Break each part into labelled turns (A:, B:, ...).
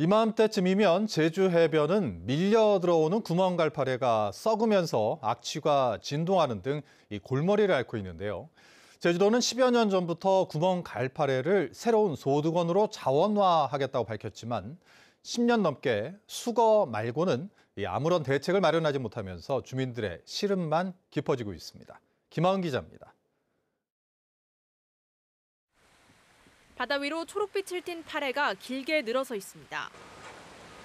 A: 이맘때쯤이면 제주 해변은 밀려 들어오는 구멍갈파래가 썩으면서 악취가 진동하는 등 골머리를 앓고 있는데요. 제주도는 10여 년 전부터 구멍갈파래를 새로운 소득원으로 자원화하겠다고 밝혔지만 10년 넘게 수거 말고는 아무런 대책을 마련하지 못하면서 주민들의 시름만 깊어지고 있습니다. 김하은 기자입니다.
B: 바다 위로 초록빛을 띤 파래가 길게 늘어서 있습니다.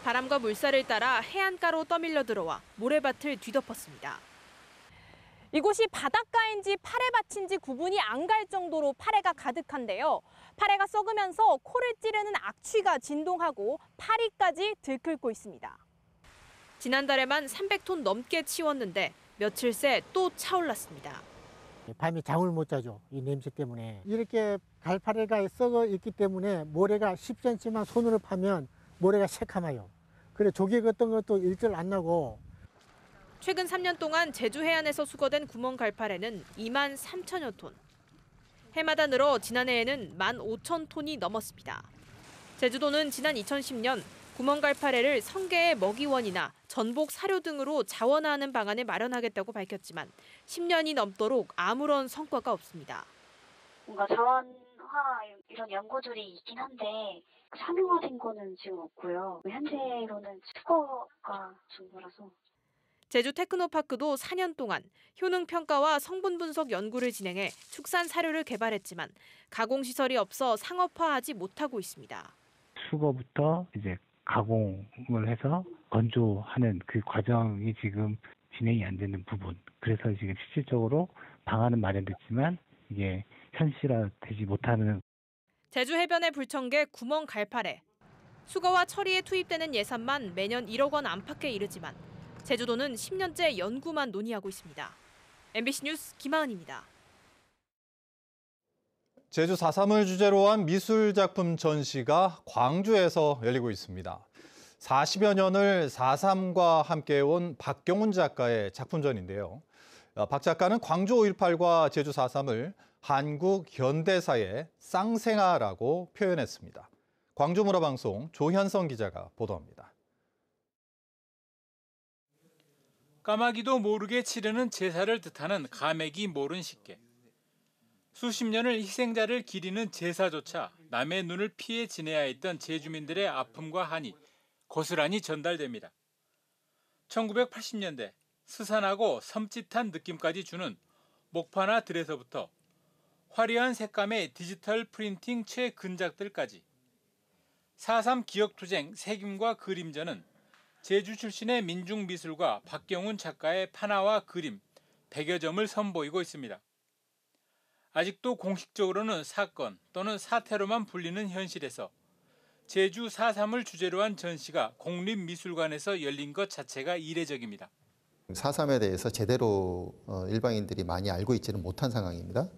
B: 바람과 물살을 따라 해안가로 떠밀려 들어와 모래밭을 뒤덮었습니다. 이곳이 바닷가인지 파래밭인지 구분이 안 갈 정도로 파래가 가득한데요. 파래가 썩으면서 코를 찌르는 악취가 진동하고 파리까지 들끓고 있습니다. 지난달에만 300톤 넘게 치웠는데 며칠 새 또 차올랐습니다.
C: 예, 밤에 잠을 못 자죠 이 냄새 때문에 이렇게 갈파래가 썩어 있기 때문에 모래가 10cm만 손으로 파면 모래가 새카마요 그래 조개 같은 것도 일절 안 나고
B: 최근 3년 동안 제주 해안에서 수거된 구멍 갈파래는 2만 3천여 톤 해마다 늘어 지난해에는 1만 5천 톤이 넘었습니다 제주도는 지난 2010년 구멍갈파래를 성게의 먹이원이나 전복 사료 등으로 자원화하는 방안을 마련하겠다고 밝혔지만 10년이 넘도록 아무런 성과가 없습니다. 뭔가 자원화 이런 연구들이 있긴 한데 상용화된 거는 지금 없고요. 현재로는 수거가 정도라서. 제주 테크노파크도 4년 동안 효능 평가와 성분 분석 연구를 진행해 축산 사료를 개발했지만 가공 시설이 없어 상업화하지 못하고 있습니다.
C: 수거부터 이제 가공을 해서 건조하는 그 과정이 지금 진행이 안 되는 부분. 그래서 지금 실질적으로 방안은 마련됐지만 이게 현실화되지 못하는
B: 제주 해변의 불청객 구멍 갈파래. 수거와 처리에 투입되는 예산만 매년 1억 원 안팎에 이르지만 제주도는 10년째 연구만 논의하고 있습니다. MBC 뉴스 김하은입니다.
A: 제주 4.3을 주제로 한 미술작품 전시가 광주에서 열리고 있습니다. 40여 년을 4.3과 함께 온 박경훈 작가의 작품전인데요. 아, 박 작가는 광주 5.18과 제주 4.3을 한국 현대사의 쌍생아라고 표현했습니다. 광주문화방송 조현성 기자가 보도합니다.
C: 까마귀도 모르게 치르는 제사를 뜻하는 가맥이 모른 식계. 수십 년을 희생자를 기리는 제사조차 남의 눈을 피해 지내야 했던 제주민들의 아픔과 한이 고스란히 전달됩니다. 1980년대 스산하고 섬찟한 느낌까지 주는 목파나 들에서부터 화려한 색감의 디지털 프린팅 최근작들까지 4.3 기억투쟁 색임과 그림전은 제주 출신의 민중미술가 박경훈 작가의 판화와 그림 100여 점을 선보이고 있습니다. 아직도 공식적으로는 사건 또는 사태로만 불리는 현실에서 제주 4.3을 주제로 한 전시가 공립미술관에서 열린 것 자체가 이례적입니다.
A: 4.3에 대해서 제대로 어, 일반인들이 많이 알고 있지는 못한 상황입니다.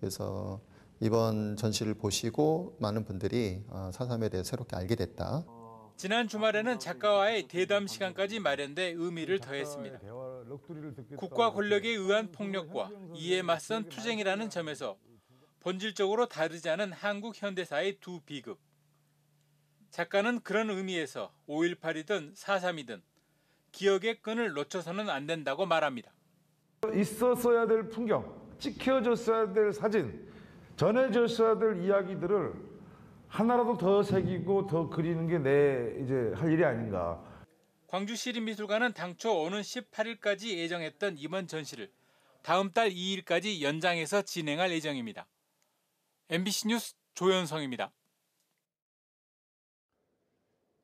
A: 그래서 이번 전시를 보시고 많은 분들이 4.3에 어, 대해 새롭게 알게 됐다.
C: 지난 주말에는 작가와의 대담 시간까지 마련돼 의미를 더했습니다. 국가 권력에 의한 폭력과 그 이에 맞선 투쟁이라는 점에서 본질적으로 다르지 않은 한국 현대사의 두비극 작가는 그런 의미에서 5.18이든 4.3이든 기억의 끈을 놓쳐서는 안 된다고 말합니다. 있었어야 될 풍경, 찍혀줬어야될 사진, 전해줬어야될 이야기들을 하나라도 더 새기고 더 그리는 게
B: 내 이제 할 일이 아닌가.
C: 광주시립미술관은 당초 오는 18일까지 예정했던 이번 전시를 다음 달 2일까지 연장해서 진행할 예정입니다. MBC 뉴스 조현성입니다.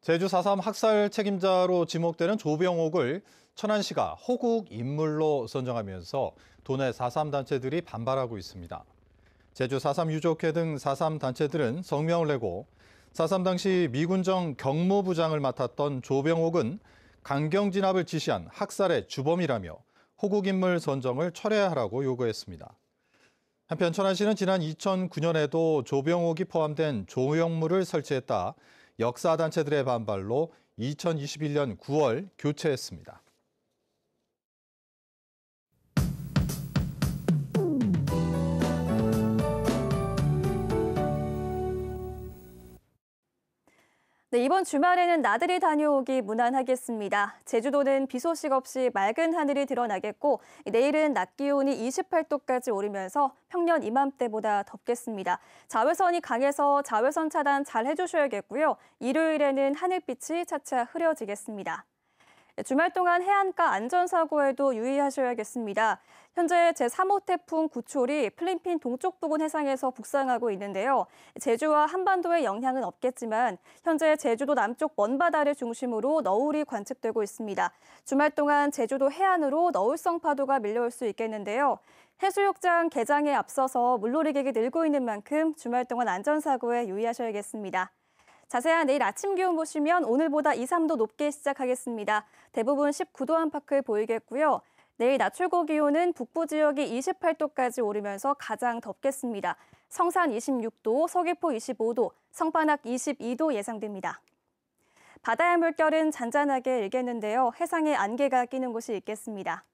A: 제주 4.3 학살 책임자로 지목되는 조병옥을 천안시가 호국 인물로 선정하면서 도내 4.3 단체들이 반발하고 있습니다. 제주 4.3 유족회 등 4.3 단체들은 성명을 내고 4.3 당시 미군정 경무부장을 맡았던 조병옥은 강경 진압을 지시한 학살의 주범이라며 호국 인물 선정을 철회하라고 요구했습니다. 한편 천안 시는 지난 2009년에도 조병옥이 포함된 조형물을 설치했다 역사 단체들의 반발로 2021년 9월 교체했습니다.
D: 네, 이번 주말에는 나들이 다녀오기 무난하겠습니다. 제주도는 비 소식 없이 맑은 하늘이 드러나겠고 내일은 낮 기온이 28도까지 오르면서 평년 이맘때보다 덥겠습니다. 자외선이 강해서 자외선 차단 잘 해주셔야겠고요. 일요일에는 하늘빛이 차차 흐려지겠습니다. 주말 동안 해안가 안전사고에도 유의하셔야겠습니다. 현재 제3호 태풍 구촐이 필리핀 동쪽 부근 해상에서 북상하고 있는데요. 제주와 한반도에 영향은 없겠지만 현재 제주도 남쪽 먼바다를 중심으로 너울이 관측되고 있습니다. 주말 동안 제주도 해안으로 너울성 파도가 밀려올 수 있겠는데요. 해수욕장 개장에 앞서서 물놀이객이 늘고 있는 만큼 주말 동안 안전사고에 유의하셔야겠습니다. 자세한 내일 아침 기온 보시면 오늘보다 2, 3도 높게 시작하겠습니다. 대부분 19도 안팎을 보이겠고요. 내일 낮 최고 기온은 북부 지역이 28도까지 오르면서 가장 덥겠습니다. 성산 26도, 서귀포 25도, 성판악 22도 예상됩니다. 바다의 물결은 잔잔하게 일겠는데요. 해상에 안개가 끼는 곳이 있겠습니다.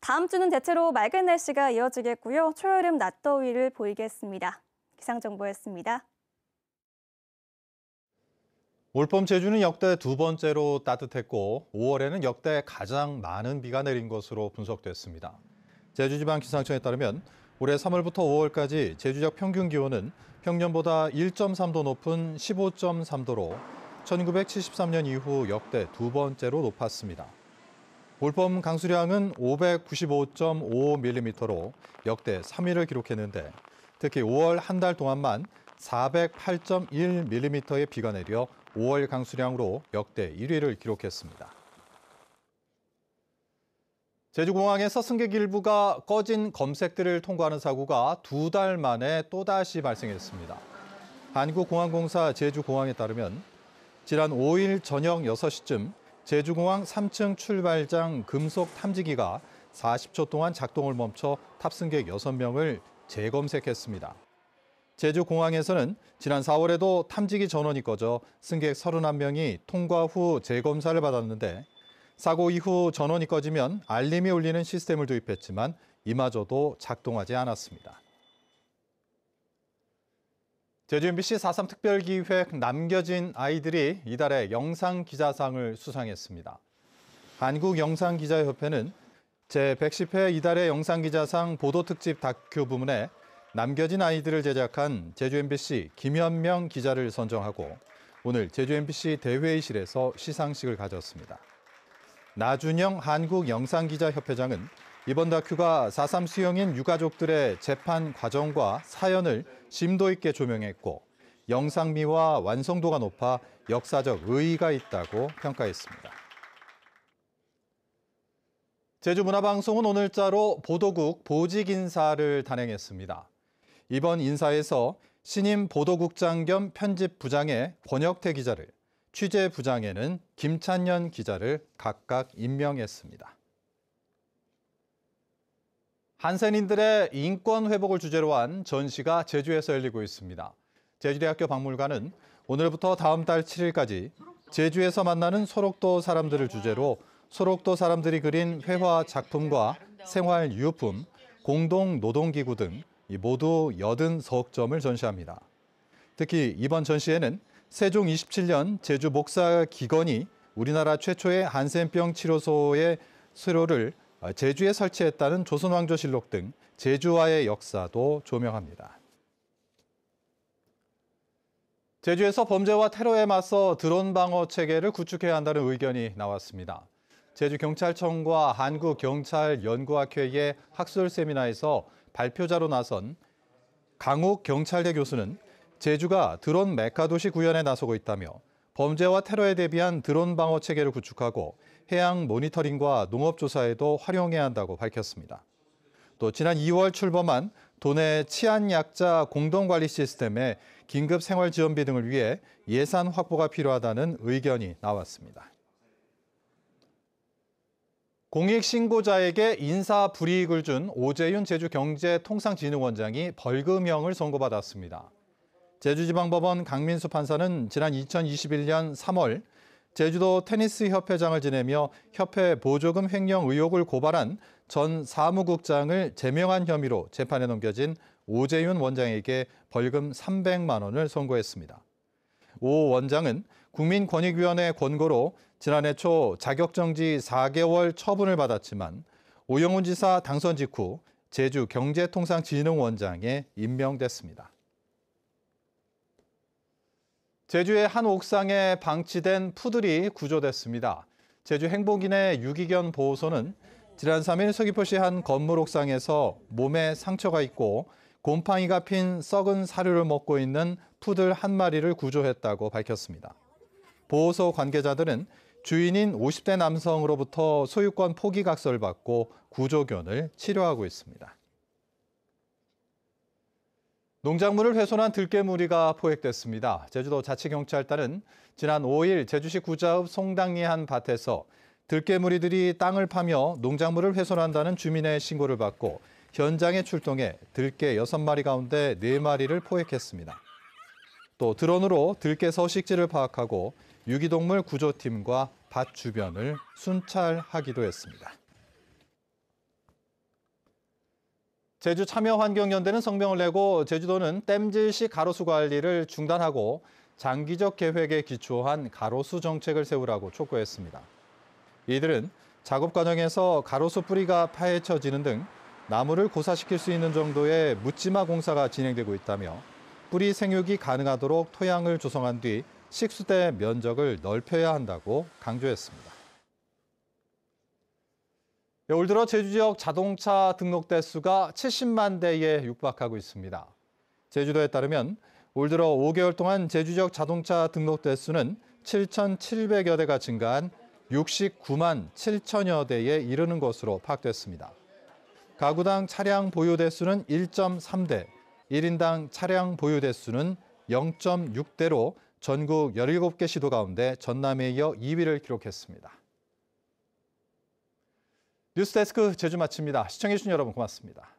D: 다음 주는 대체로 맑은 날씨가 이어지겠고요. 초여름 낮더위를 보이겠습니다. 기상정보였습니다.
A: 올봄 제주는 역대 두 번째로 따뜻했고 5월에는 역대 가장 많은 비가 내린 것으로 분석됐습니다. 제주지방기상청에 따르면 올해 3월부터 5월까지 제주 지역 평균 기온은 평년보다 1.3도 높은 15.3도로 1973년 이후 역대 두 번째로 높았습니다. 올봄 강수량은 595.55mm로 역대 3위를 기록했는데 특히 5월 한 달 동안만 408.1mm의 비가 내려 5월 강수량으로 역대 1위를 기록했습니다. 제주공항에서 승객 일부가 꺼진 검색들을 통과하는 사고가 두 달 만에 또다시 발생했습니다. 한국공항공사 제주공항에 따르면 지난 5일 저녁 6시쯤 제주공항 3층 출발장 금속 탐지기가 40초 동안 작동을 멈춰 탑승객 6명을 재검색했습니다. 제주공항에서는 지난 4월에도 탐지기 전원이 꺼져 승객 31명이 통과 후 재검사를 받았는데 사고 이후 전원이 꺼지면 알림이 울리는 시스템을 도입했지만 이마저도 작동하지 않았습니다. 제주 MBC 4.3 특별기획 남겨진 아이들이 이달에 영상기자상을 수상했습니다. 한국영상기자협회는 제110회 이달의 영상기자상 보도특집 다큐 부문에 남겨진 아이들을 제작한 제주 MBC 김현명 기자를 선정하고 오늘 제주 MBC 대회의실에서 시상식을 가졌습니다. 나준영 한국영상기자협회장은 이번 다큐가 4.3수형인 유가족들의 재판 과정과 사연을 심도 있게 조명했고 영상미와 완성도가 높아 역사적 의의가 있다고 평가했습니다. 제주문화방송은 오늘자로 보도국 보직인사를 단행했습니다. 이번 인사에서 신임 보도국장 겸 편집부장의 권혁태 기자를, 취재부장에는 김찬년 기자를 각각 임명했습니다. 한센인들의 인권 회복을 주제로 한 전시가 제주에서 열리고 있습니다. 제주대학교 박물관은 오늘부터 다음 달 7일까지 제주에서 만나는 소록도 사람들을 주제로 소록도 사람들이 그린 회화 작품과 생활 유품, 공동 노동기구 등 모두 80석점을 전시합니다. 특히 이번 전시회는 세종 27년 제주 목사 기건이 우리나라 최초의 한센병 치료소의 수료를 제주에 설치했다는 조선왕조실록 등 제주와의 역사도 조명합니다. 제주에서 범죄와 테러에 맞서 드론 방어 체계를 구축해야 한다는 의견이 나왔습니다. 제주경찰청과 한국경찰연구학회의 학술 세미나에서 발표자로 나선 강욱 경찰대 교수는 제주가 드론 메카 도시 구현에 나서고 있다며 범죄와 테러에 대비한 드론 방어 체계를 구축하고 해양 모니터링과 농업 조사에도 활용해야 한다고 밝혔습니다. 또 지난 2월 출범한 도내 치안 약자 공동 관리 시스템에 긴급 생활 지원비 등을 위해 예산 확보가 필요하다는 의견이 나왔습니다. 공익신고자에게 인사 불이익을 준 오재윤 제주경제통상진흥원장이 벌금형을 선고받았습니다. 제주지방법원 강민수 판사는 지난 2021년 3월 제주도 테니스 협회장을 지내며 협회 보조금 횡령 의혹을 고발한 전 사무국장을 제명한 혐의로 재판에 넘겨진 오재윤 원장에게 벌금 300만 원을 선고했습니다. 오 원장은 국민권익위원회 권고로 지난해 초 자격정지 4개월 처분을 받았지만 오영훈 지사 당선 직후 제주 경제통상진흥원장에 임명됐습니다. 제주의 한 옥상에 방치된 푸들이 구조됐습니다. 제주 행복인의 유기견 보호소는 지난 3일 서귀포시 한 건물 옥상에서 몸에 상처가 있고 곰팡이가 핀 썩은 사료를 먹고 있는 푸들 한 마리를 구조했다고 밝혔습니다. 보호소 관계자들은 주인인 50대 남성으로부터 소유권 포기각서를 받고 구조견을 치료하고 있습니다. 농작물을 훼손한 들깨 무리가 포획됐습니다. 제주도 자치경찰단은 지난 5일 제주시 구자읍 송당리 한 밭에서 들깨 무리들이 땅을 파며 농작물을 훼손한다는 주민의 신고를 받고 현장에 출동해 들깨 6마리 가운데 4마리를 포획했습니다. 또 드론으로 들깨 서식지를 파악하고 유기동물 구조팀과 밭 주변을 순찰하기도 했습니다. 제주 참여환경연대는 성명을 내고 제주도는 땜질시 가로수 관리를 중단하고 장기적 계획에 기초한 가로수 정책을 세우라고 촉구했습니다. 이들은 작업 과정에서 가로수 뿌리가 파헤쳐지는 등 나무를 고사시킬 수 있는 정도의 묻지마 공사가 진행되고 있다며 뿌리 생육이 가능하도록 토양을 조성한 뒤 식수대 면적을 넓혀야 한다고 강조했습니다. 올 들어 제주 지역 자동차 등록 대수가 70만 대에 육박하고 있습니다. 제주도에 따르면 올 들어 5개월 동안 제주 지역 자동차 등록 대수는 7,700여 대가 증가한 69만 7천여 대에 이르는 것으로 파악됐습니다. 가구당 차량 보유 대수는 1.3대, 1인당 차량 보유 대수는 0.6대로 전국 17개 시도 가운데 전남에 이어 2위를 기록했습니다. 뉴스데스크 제주 마칩니다. 시청해주신 여러분 고맙습니다.